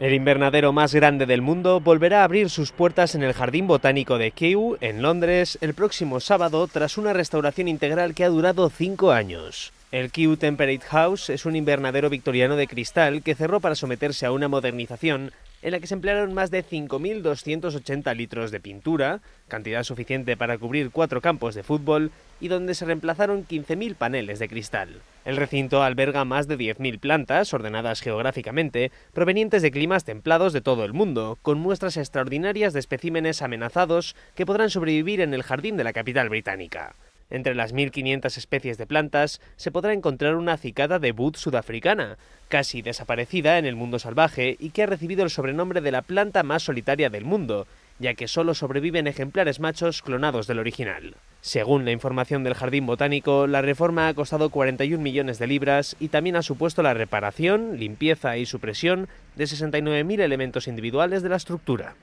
El invernadero más grande del mundo volverá a abrir sus puertas en el Jardín Botánico de Kew, en Londres, el próximo sábado tras una restauración integral que ha durado cinco años. El Kew Temperate House es un invernadero victoriano de cristal que cerró para someterse a una modernización en la que se emplearon más de 5.280 litros de pintura, cantidad suficiente para cubrir cuatro campos de fútbol, y donde se reemplazaron 15.000 paneles de cristal. El recinto alberga más de 10.000 plantas, ordenadas geográficamente, provenientes de climas templados de todo el mundo, con muestras extraordinarias de especímenes amenazados que podrán sobrevivir en el jardín de la capital británica. Entre las 1.500 especies de plantas se podrá encontrar una cicada de bud sudafricana, casi desaparecida en el mundo salvaje y que ha recibido el sobrenombre de la planta más solitaria del mundo, ya que solo sobreviven ejemplares machos clonados del original. Según la información del Jardín Botánico, la reforma ha costado 41 millones de libras y también ha supuesto la reparación, limpieza y supresión de 69.000 elementos individuales de la estructura.